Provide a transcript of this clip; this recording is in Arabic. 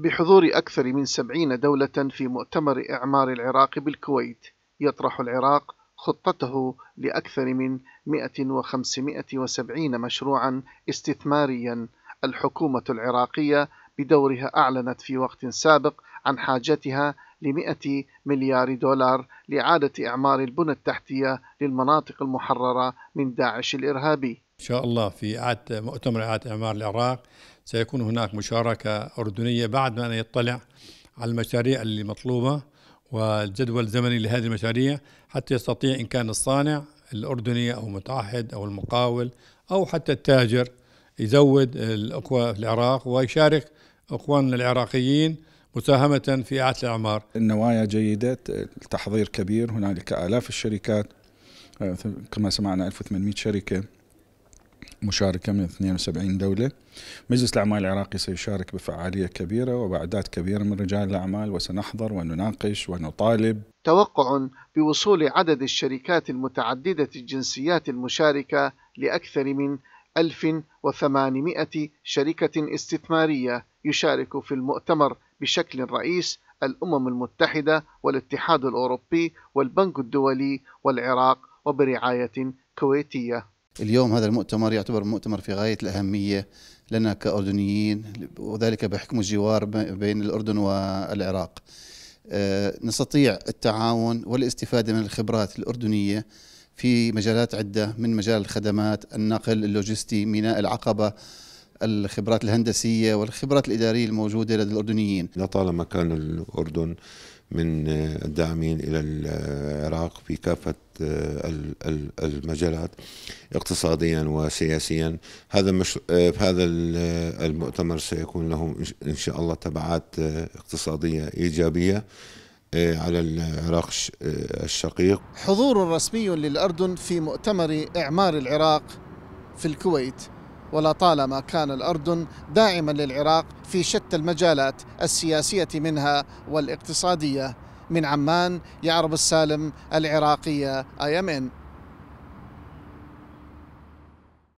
بحضور أكثر من سبعين دولة في مؤتمر إعمار العراق بالكويت يطرح العراق خطته لأكثر من 1570 مشروعا استثماريا الحكومة العراقية بدورها أعلنت في وقت سابق عن حاجتها ل100 مليار دولار لإعادة إعمار البنى التحتية للمناطق المحررة من داعش الإرهابي إن شاء الله في إعادة مؤتمر إعادة إعمار العراق سيكون هناك مشاركة أردنية بعد ما أن يطلع على المشاريع اللي مطلوبة والجدول الزمني لهذه المشاريع حتى يستطيع إن كان الصانع الأردني أو المتعهد أو المقاول أو حتى التاجر يزود الاخوه في العراق ويشارك أخواننا العراقيين مساهمة في إعادة الإعمار النوايا جيدة التحضير كبير هنالك آلاف الشركات آه، كما سمعنا 1800 شركة مشاركة من 72 دولة مجلس الأعمال العراقي سيشارك بفعالية كبيرة وبأعداد كبيرة من رجال الأعمال وسنحضر ونناقش ونطالب توقع بوصول عدد الشركات المتعددة الجنسيات المشاركة لأكثر من 1800 شركة استثمارية يشارك في المؤتمر بشكل رئيس الأمم المتحدة والاتحاد الأوروبي والبنك الدولي والعراق وبرعاية كويتية اليوم هذا المؤتمر يعتبر مؤتمر في غاية الأهمية لنا كأردنيين وذلك بحكم الجوار بين الأردن والعراق آه، نستطيع التعاون والاستفادة من الخبرات الأردنية في مجالات عدة من مجال الخدمات النقل اللوجستي ميناء العقبة الخبرات الهندسية والخبرات الإدارية الموجودة لدى الأردنيين لطالما كان الأردن من الداعمين إلى العراق في كافة آه، المجالات اقتصاديا وسياسيا هذا مش آه، هذا آه، المؤتمر سيكون له إن شاء الله تبعات اقتصادية إيجابية على العراق الشقيق حضور رسمي للأردن في مؤتمر إعمار العراق في الكويت ولطالما كان الأردن داعما للعراق في شتى المجالات السياسية منها والاقتصادية من عمان يعرب السالم العراقية آي ام ان